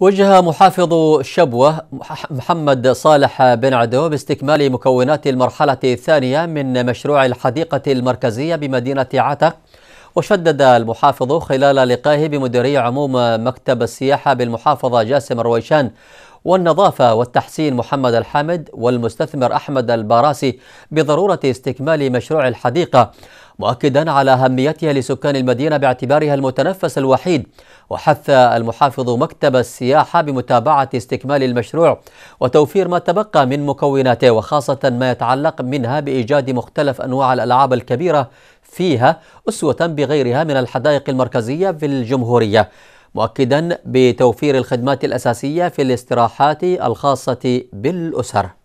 وجه محافظ شبوة محمد صالح بن عدو باستكمال مكونات المرحلة الثانية من مشروع الحديقة المركزية بمدينة عتق وشدد المحافظ خلال لقائه بمديري عموم مكتب السياحة بالمحافظة جاسم رويشان والنظافة والتحسين محمد الحامد والمستثمر أحمد الباراسي بضرورة استكمال مشروع الحديقة مؤكدا على أهميتها لسكان المدينة باعتبارها المتنفس الوحيد وحث المحافظ مكتب السياحة بمتابعة استكمال المشروع وتوفير ما تبقى من مكوناته وخاصة ما يتعلق منها بإيجاد مختلف أنواع الألعاب الكبيرة فيها أسوة بغيرها من الحدائق المركزية في الجمهورية مؤكدا بتوفير الخدمات الأساسية في الاستراحات الخاصة بالأسر